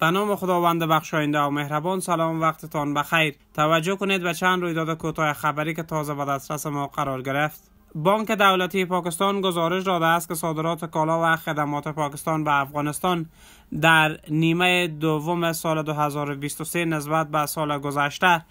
به نام خداوند بخشاینده و مهربان سلام وقتتان بخیر توجه کنید به چند رویداد کوتاه خبری که تازه به دسترس ما قرار گرفت بانک دولتی پاکستان گزارش داده است که صادرات کالا و خدمات پاکستان به افغانستان در نیمه دوم سال 2023 نسبت به سال گذشته 3.63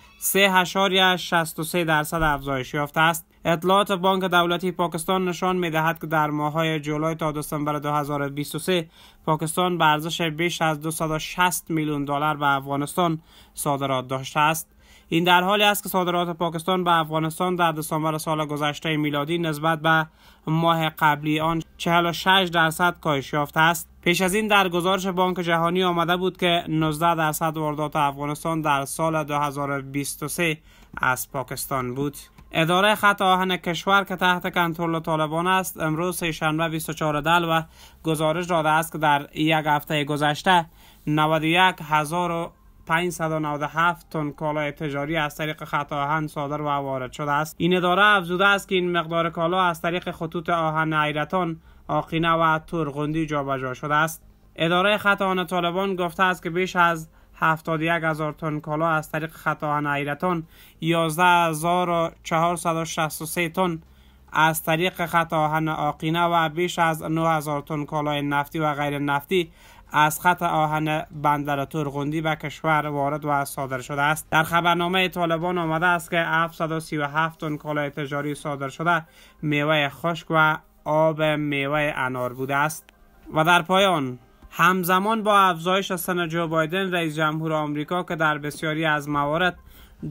درصد افزایش یافته است. اطلاعات بانک دولتی پاکستان نشان می دهد که در ماه‌های جولای تا دسامبر 2023 پاکستان به ارزش بیش از 260 میلیون دلار به افغانستان صادرات داشته است. این در حالی است که صادرات پاکستان به افغانستان در دسامبر سال گذشته میلادی نسبت به ماه قبلی آن 46 درصد کاهش یافته است پیش از این در گزارش بانک جهانی آمده بود که 19 درصد واردات افغانستان در سال 2023 از پاکستان بود اداره خط آهن کشور که تحت کنترل طالبان است امروز سهشنبه 24 دل و گزارش داده است که در یک هفته گذشته 91 هزار 597 تن کالای تجاری از طریق خط آهن صادر و وارد شده است این اداره افزوده است که این مقدار کالا از طریق خطوط آهن ایرتان آقینه و ترغندی جابجا شده است اداره خط آهن طالبان گفته است که بیش از 71 هزار تن کالا از طریق خط آهن ایرتان 11463 تن از طریق خط آهن آقینه و بیش از 9000 تن کالای نفتی و غیر نفتی از خط آهن بندر ترغندی به کشور وارد و صادر شده است در خبرنامه طالبان آمده است که 737 تن کالای تجاری صادر شده میوه خشک و آب میوه انار بوده است و در پایان همزمان با افزایش سن جو بایدن رئیس جمهور آمریکا که در بسیاری از موارد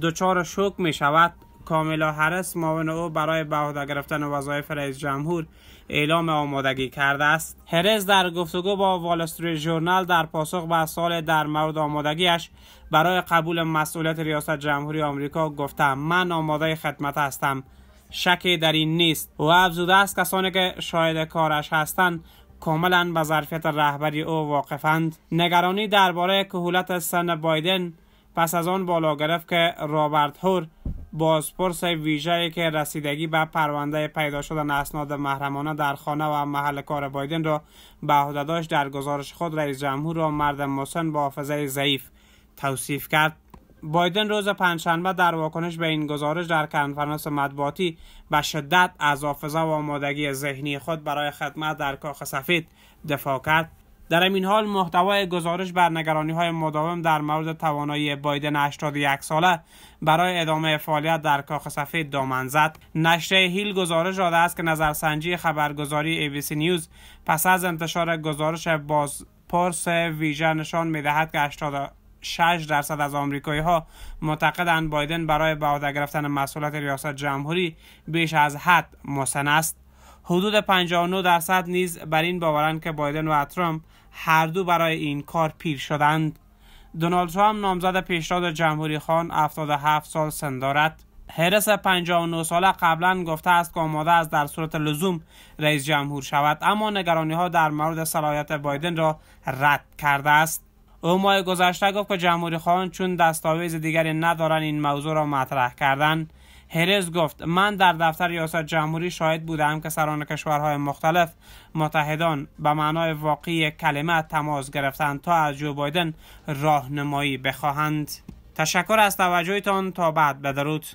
دچار شوک می شود کاملا هرس معاون او برای به عهده گرفتن وظایف رئیس جمهور اعلام آمادگی کرده است هرس در گفتگو با وال ژورنال در پاسخ به سال در مورد آمادگیش برای قبول مسئولیت ریاست جمهوری آمریکا گفته من آماده خدمت هستم شکی در این نیست او افزوده است کسانی که شاهد کارش هستند کاملا به ظرفیت رهبری او واقفند نگرانی درباره کهولت سن بایدن پس از آن بالا گرفت که رابرت هور بازپرس ویژه که رسیدگی به پرونده پیدا شدن اسناد محرمانه در خانه و محل کار بایدن را به عهده داشت در گزارش خود رئیس جمهور را مرد مسن با حافظه ضعیف توصیف کرد بایدن روز پنجشنبه در واکنش به این گزارش در کنفرانس مطبوعاتی به شدت از حافظه و آمادگی ذهنی خود برای خدمت در کاخ سفید دفاع کرد در این حال محتوای گزارش بر نگرانی های مداوم در مورد توانایی بایدن 81 ساله برای ادامه فعالیت در کاخ سفید دامن زد نشریه هیل گزارش داده است که نظرسنجی خبرگزاری ABC نیوز پس از انتشار گزارش بازپرس ویژه نشان می دهد که 86 درصد از آمریکایی ها معتقدند بایدن برای به عهده گرفتن مسئولیت ریاست جمهوری بیش از حد مسن است. حدود 59 درصد نیز بر این باورند که بایدن و ترامپ هر دو برای این کار پیر شدند دونالد ترامپ نامزد پیشنهاد جمهوری خان 77 سال سن دارد هرس 59 ساله قبلا گفته است که آماده است در صورت لزوم رئیس جمهور شود اما نگرانی ها در مورد صلاحیت بایدن را رد کرده است او ماه گذشته گفت که جمهوری خان چون دستاویز دیگری ندارن این موضوع را مطرح کردن هرز گفت من در دفتر ریاست جمهوری شاهد بودم که سران کشورهای مختلف متحدان به معنای واقعی کلمه تماس گرفتند تا از جو بایدن راهنمایی بخواهند تشکر از توجهتان تا بعد بدرود